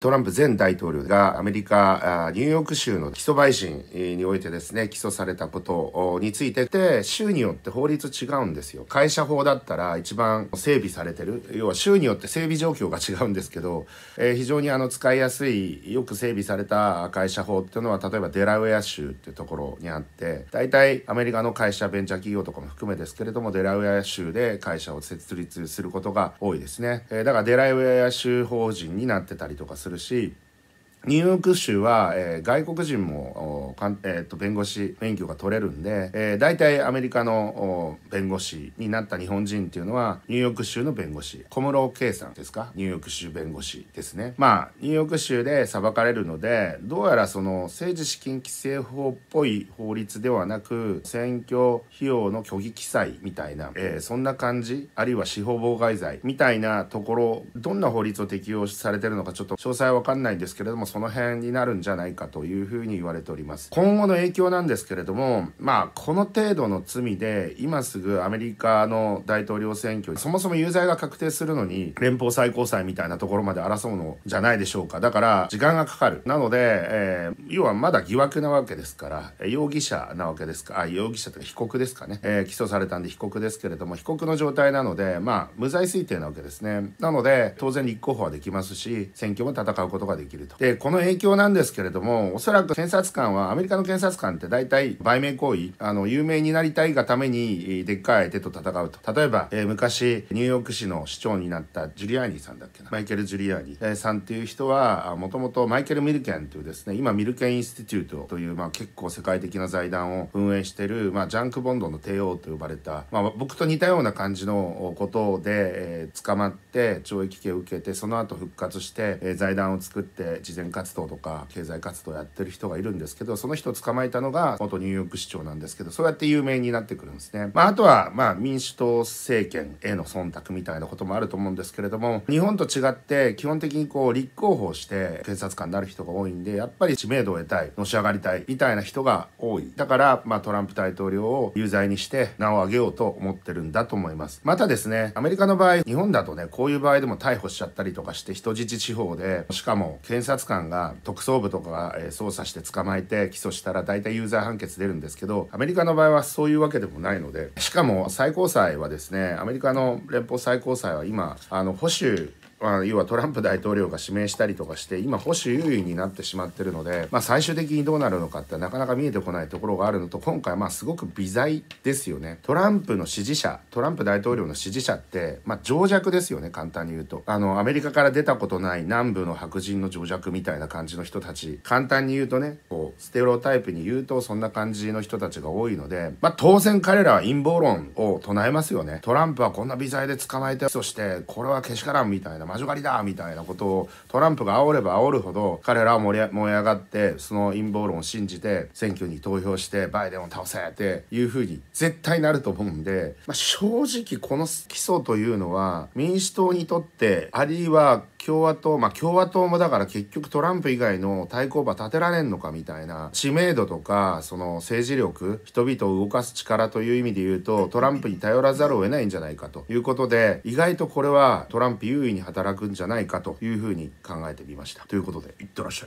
トランプ前大統領がアメリカ、ニューヨーク州の基礎陪審においてですね、起訴されたことについてて、州によって法律違うんですよ。会社法だったら一番整備されてる。要は州によって整備状況が違うんですけど、えー、非常にあの使いやすい、よく整備された会社法っていうのは、例えばデラウェア州ってところにあって、大体アメリカの会社、ベンチャー企業とかも含めですけれども、デラウェア州で会社を設立することが多いですね。えー、だからデラウェア州法人になってたりとかすするしニューヨーク州は、えー、外国人もかん、えーと、弁護士免許が取れるんで、えー、大体アメリカの弁護士になった日本人っていうのはニューヨーク州の弁護士小室圭さんですかニューヨーク州弁護士ですねまあニューヨーク州で裁かれるのでどうやらその政治資金規正法っぽい法律ではなく選挙費用の虚偽記載みたいな、えー、そんな感じあるいは司法妨害罪みたいなところどんな法律を適用されてるのかちょっと詳細は分かんないんですけれどもその辺になるんじゃないかというふうに言われております今後の影響なんですけれどもまあこの程度の罪で今すぐアメリカの大統領選挙そもそも有罪が確定するのに連邦最高裁みたいなところまで争うのじゃないでしょうかだから時間がかかるなので、えー、要はまだ疑惑なわけですから容疑者なわけですかあ容疑者というか被告ですかね、えー、起訴されたんで被告ですけれども被告の状態なのでまあ無罪推定なわけですねなので当然立候補はできますし選挙も戦うことができるとでこの影響なんですけれども、おそらく検察官は、アメリカの検察官って大体売名行為、あの、有名になりたいがために、でっかい手と戦うと。例えば、えー、昔、ニューヨーク市の市長になったジュリアーニさんだっけな。マイケル・ジュリアーニ、ー、さんっていう人は、もともとマイケル・ミルケンというですね、今、ミルケン・インスティテュートという、まあ結構世界的な財団を運営してる、まあジャンクボンドの帝王と呼ばれた、まあ僕と似たような感じのことで、えー、捕まって懲役刑を受けて、その後復活して、えー、財団を作って、事前援活動とか経済活動やってる人がいるんですけど、その人を捕まえたのが元ニューヨーク市長なんですけど、そうやって有名になってくるんですね。まあ、あとは、まあ、民主党政権への忖度みたいなこともあると思うんですけれども、日本と違って基本的にこう、立候補して警察官になる人が多いんで、やっぱり知名度を得たい、のし上がりたい、みたいな人が多い。だから、まあ、トランプ大統領を有罪にして名を挙げようと思ってるんだと思います。またですね、アメリカの場合、日本だとね、こういう場合でも逮捕しちゃったりとかして人質地方で、しかも検察官官が特捜部とかが、え捜査して捕まえて起訴したら大体有罪判決出るんですけどアメリカの場合はそういうわけでもないのでしかも最高裁はですねアメリカの連邦最高裁は今あの保守まあ、要はトランプ大統領が指名したりとかして今保守優位になってしまってるので、まあ、最終的にどうなるのかってなかなか見えてこないところがあるのと今回まあすごく微罪ですよねトランプの支持者トランプ大統領の支持者って、まあ、情弱ですよね簡単に言うとあのアメリカから出たことない南部の白人の情弱みたいな感じの人たち簡単に言うとねこうステロタイプに言うとそんな感じの人たちが多いので、まあ、当然彼らは陰謀論を唱えますよねトランプはこんな微罪で捕まえてそしてこれはけしからんみたいな魔女狩りだみたいなことをトランプが煽れば煽るほど彼らは盛り上がってその陰謀論を信じて選挙に投票してバイデンを倒せっていうふうに絶対なると思うんで、まあ、正直この基礎というのは民主党にとってあるいは共和党、まあ、共和党もだから結局トランプ以外の対抗馬立てられんのかみたいな知名度とかその政治力人々を動かす力という意味で言うとトランプに頼らざるを得ないんじゃないかということで意外とこれはトランプ優位に働くんじゃないかというふうに考えてみましたということでいってらっしゃい